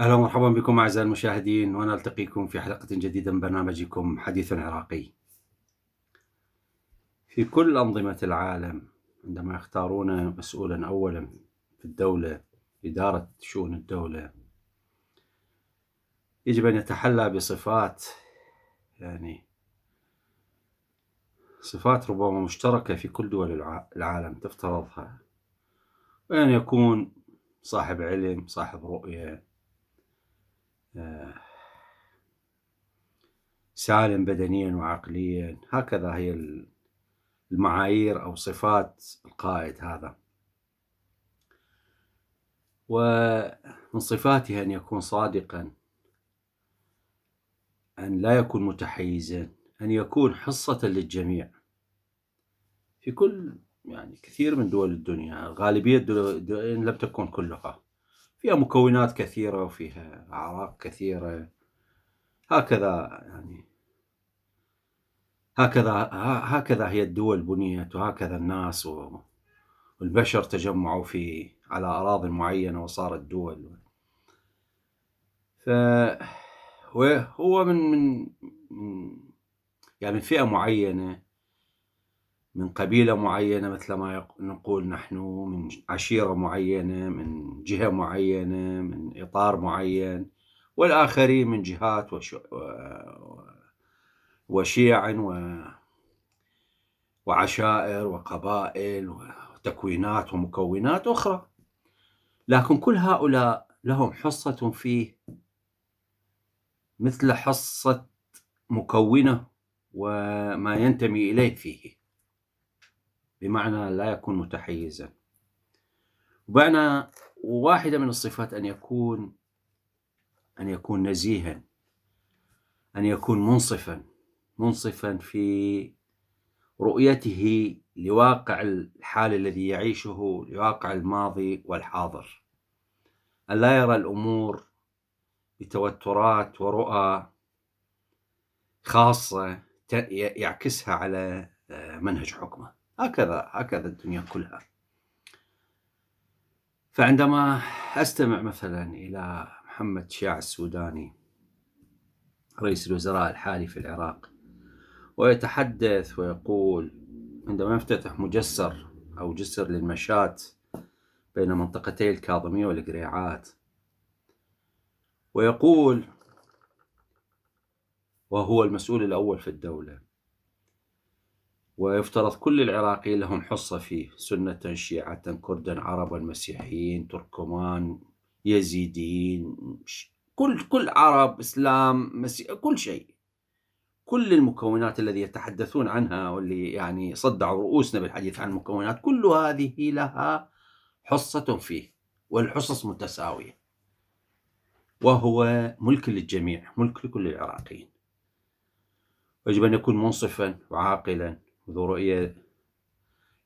اهلا ومرحبا بكم اعزائي المشاهدين ونلتقيكم في حلقه جديده من برنامجكم حديث عراقي. في كل انظمه العالم عندما يختارون مسؤولا اولا في الدوله إدارة شؤون الدولة يجب أن يتحلى بصفات يعني صفات ربما مشتركة في كل دول العالم تفترضها وأن يكون صاحب علم صاحب رؤية آه، سالم بدنيا وعقليا هكذا هي المعايير أو صفات القائد هذا ومن صفاته أن يكون صادقا أن لا يكون متحيزا أن يكون حصة للجميع في كل يعني كثير من دول الدنيا غالبية دول إن لم تكن كلها فيها مكونات كثيرة وفيها أعراق كثيرة هكذا يعني هكذا هكذا هي الدول بنيت وهكذا الناس و والبشر تجمعوا في على أراضي معينة وصارت دول ف هو من من يعني من فئة معينة من قبيلة معينة مثل ما نقول نحن من عشيرة معينة من جهة معينة من إطار معين والآخرين من جهات وشيع وعشائر وقبائل تكوينات ومكونات أخرى لكن كل هؤلاء لهم حصة فيه مثل حصة مكونة وما ينتمي إليه فيه بمعنى لا يكون متحيزا وبعنا واحدة من الصفات أن يكون أن يكون نزيها أن يكون منصفا منصفا في رؤيته لواقع الحال الذي يعيشه لواقع الماضي والحاضر أن لا يرى الأمور بتوترات ورؤى خاصة يعكسها على آه، منهج حكمه هكذا هكذا الدنيا كلها فعندما أستمع مثلا إلى محمد شياع السوداني رئيس الوزراء الحالي في العراق ويتحدث ويقول عندما يفتتح مجسر أو جسر للمشاة بين منطقتي الكاظمية والقريعات ويقول وهو المسؤول الأول في الدولة ويفترض كل العراقيين لهم حصة فيه سنة شيعة كردا عربا مسيحيين تركمان يزيديين كل كل عرب اسلام مسيح كل شيء كل المكونات التي يتحدثون عنها واللي يعني صدعوا رؤوسنا بالحديث عن المكونات كل هذه لها حصة فيه والحصص متساوية وهو ملك للجميع ملك لكل العراقيين يجب أن يكون منصفا وعاقلا ذو رؤية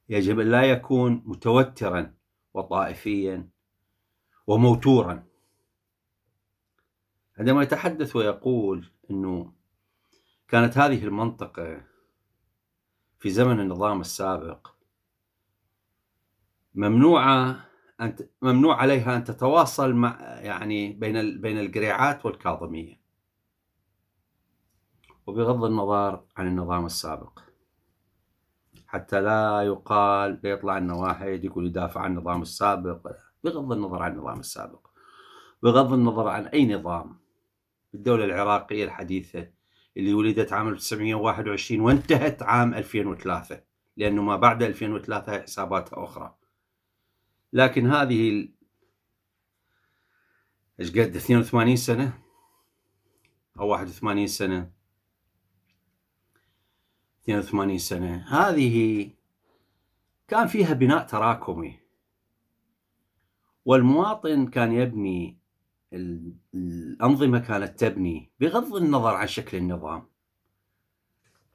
يجب أن لا يكون متوترا وطائفيا وموتورا عندما يتحدث ويقول أنه كانت هذه المنطقة في زمن النظام السابق ممنوعة أن ممنوع عليها أن تتواصل مع يعني بين بين القريعات والكاظمية وبغض النظر عن النظام السابق حتى لا يقال بيطلع لنا واحد يقول يدافع عن النظام السابق بغض النظر عن النظام السابق بغض النظر عن أي نظام الدولة العراقية الحديثة اللي ولدت عام 1921 وانتهت عام 2003 لأنه ما بعد 2003 حساباتها أخرى لكن هذه ايش قد 82 سنة أو 81 سنة 82 سنة هذه كان فيها بناء تراكمي والمواطن كان يبني الأنظمة كانت تبني بغض النظر عن شكل النظام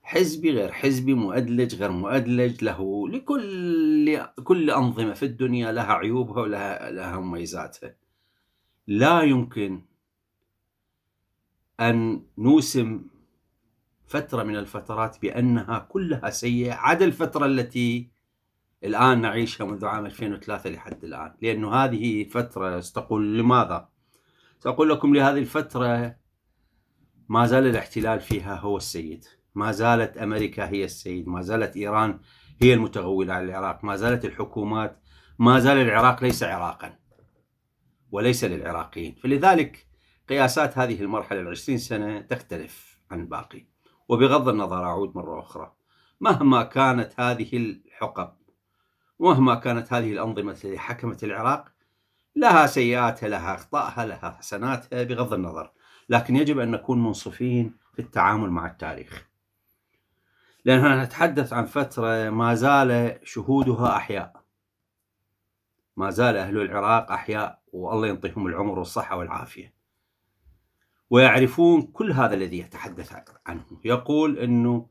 حزبي غير حزبي مؤدلج غير مؤدلج له لكل كل أنظمة في الدنيا لها عيوبها ولها لها مميزاتها لا يمكن أن نوسم فترة من الفترات بأنها كلها سيئة عدا الفترة التي الآن نعيشها منذ عام 2003 لحد الآن لأنه هذه فترة ستقول لماذا؟ سأقول لكم لهذه الفترة ما زال الاحتلال فيها هو السيد ما زالت أمريكا هي السيد ما زالت إيران هي المتغولة على العراق ما زالت الحكومات ما زال العراق ليس عراقا وليس للعراقيين فلذلك قياسات هذه المرحلة العشرين سنة تختلف عن الباقي وبغض النظر أعود مرة أخرى مهما كانت هذه الحقب ومهما كانت هذه الأنظمة التي حكمت العراق لها سيئاتها لها أخطائها لها حسناتها بغض النظر لكن يجب أن نكون منصفين في التعامل مع التاريخ لأننا نتحدث عن فترة ما زال شهودها أحياء ما زال أهل العراق أحياء والله ينطيهم العمر والصحة والعافية ويعرفون كل هذا الذي يتحدث عنه يقول أنه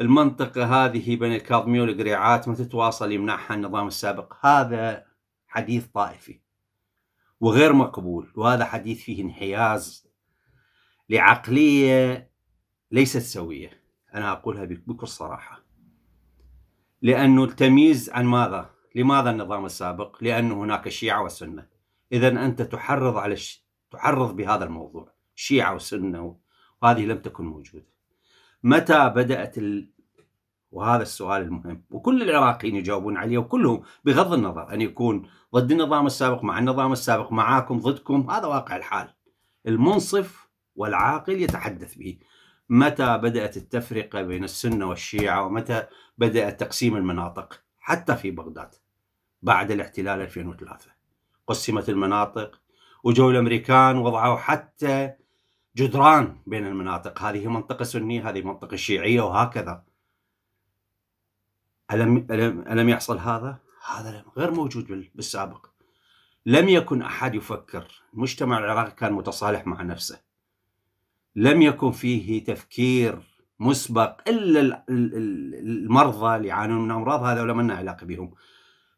المنطقة هذه بين الكاظمية والقريعات ما تتواصل يمنعها النظام السابق هذا حديث طائفي وغير مقبول وهذا حديث فيه انحياز لعقلية ليست سوية أنا أقولها بكل صراحة لأنه التمييز عن ماذا؟ لماذا النظام السابق؟ لأن هناك شيعه وسنه إذا أنت تحرض على الش... تحرض بهذا الموضوع شيعة وسنة وهذه لم تكن موجودة متى بدأت ال... وهذا السؤال المهم وكل العراقيين يجاوبون عليه وكلهم بغض النظر أن يكون ضد النظام السابق مع النظام السابق معاكم ضدكم هذا واقع الحال المنصف والعاقل يتحدث به متى بدأت التفرقة بين السنة والشيعة ومتى بدأ تقسيم المناطق حتى في بغداد بعد الاحتلال 2003 قسمت المناطق وجو الامريكان وضعوا حتى جدران بين المناطق هذه منطقة سنية هذه منطقة شيعية وهكذا ألم, ألم, ألم يحصل هذا؟ هذا غير موجود بالسابق لم يكن أحد يفكر المجتمع العراقي كان متصالح مع نفسه لم يكن فيه تفكير مسبق إلا المرضى اللي يعانون من أمراض هذا ولا منا علاقة بهم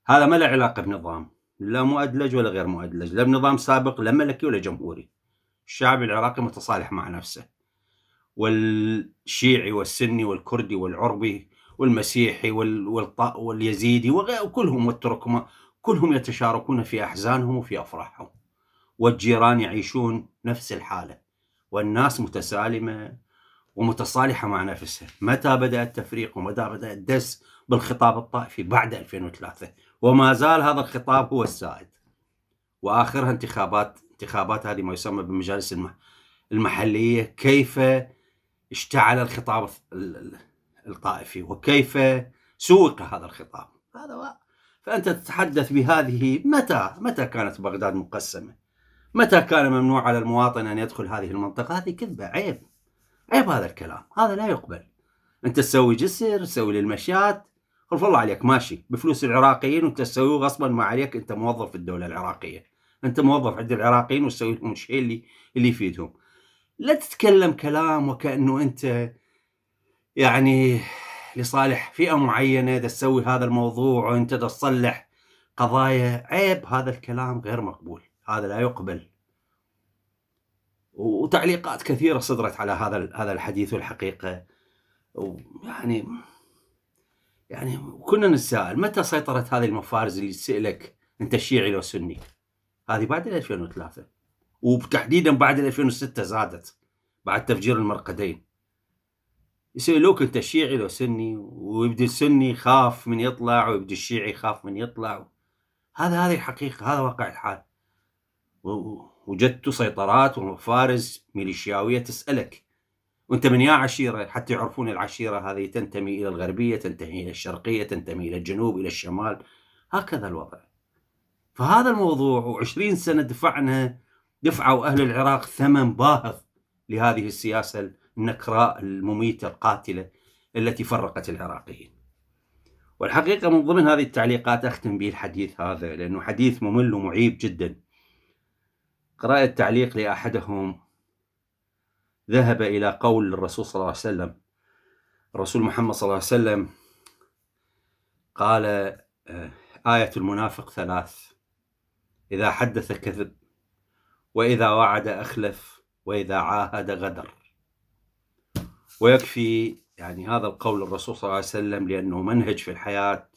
هذا ما له علاقة بنظام لا مؤدلج ولا غير مؤدلج لا بنظام سابق لا ملكي ولا جمهوري الشعب العراقي متصالح مع نفسه والشيعي والسني والكردي والعربي والمسيحي واليزيدي وغير كلهم والتركمة كلهم يتشاركون في أحزانهم وفي أفراحهم والجيران يعيشون نفس الحالة والناس متسالمة ومتصالحة مع نفسها متى بدأ التفريق ومتى بدأ الدس بالخطاب الطائفي بعد 2003 وما زال هذا الخطاب هو السائد وآخرها انتخابات انتخابات هذه ما يسمى بالمجالس المحلية كيف اشتعل الخطاب الطائفي وكيف سوق هذا الخطاب هذا فأنت تتحدث بهذه متى متى كانت بغداد مقسمة متى كان ممنوع على المواطن أن يدخل هذه المنطقة هذه كذبة عيب عيب هذا الكلام هذا لا يقبل أنت تسوي جسر تسوي للمشيات خلف الله عليك ماشي بفلوس العراقيين وانت تسويه غصبا ما عليك انت موظف في الدوله العراقيه انت موظف عند العراقيين وتسوي لهم الشيء اللي اللي يفيدهم لا تتكلم كلام وكانه انت يعني لصالح فئة معينة تسوي هذا الموضوع وانت تصلح قضايا عيب هذا الكلام غير مقبول هذا لا يقبل وتعليقات كثيرة صدرت على هذا هذا الحديث والحقيقة ويعني يعني كنا نسأل متى سيطرت هذه المفارز اللي تسألك انت شيعي لو سني هذه بعد 2003 وتحديدا بعد 2006 زادت بعد تفجير المرقدين يسألوك انت شيعي لو سني ويبدي السني يخاف من يطلع ويبدي الشيعي يخاف من يطلع هذا هذه الحقيقة هذا واقع الحال وجدت سيطرات ومفارز ميليشياوية تسألك وانت من يا عشيرة حتى يعرفون العشيرة هذه تنتمي إلى الغربية تنتمي إلى الشرقية تنتمي إلى الجنوب إلى الشمال هكذا الوضع فهذا الموضوع وعشرين سنة دفعنا دفعوا أهل العراق ثمن باهظ لهذه السياسة النكراء المميتة القاتلة التي فرقت العراقيين والحقيقة من ضمن هذه التعليقات أختم به الحديث هذا لأنه حديث ممل ومعيب جدا قرأت تعليق لأحدهم ذهب إلى قول الرسول صلى الله عليه وسلم الرسول محمد صلى الله عليه وسلم قال آه، آية المنافق ثلاث إذا حدث كذب وإذا وعد أخلف وإذا عاهد غدر ويكفي يعني هذا القول الرسول صلى الله عليه وسلم لأنه منهج في الحياة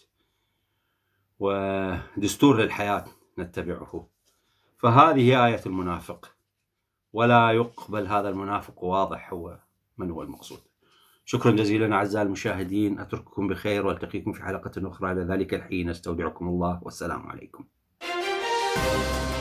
ودستور للحياة نتبعه فهذه آية المنافق ولا يقبل هذا المنافق واضح هو من هو المقصود شكرا جزيلا أعزائي المشاهدين أترككم بخير وألتقيكم في حلقة أخرى إلى ذلك الحين أستودعكم الله والسلام عليكم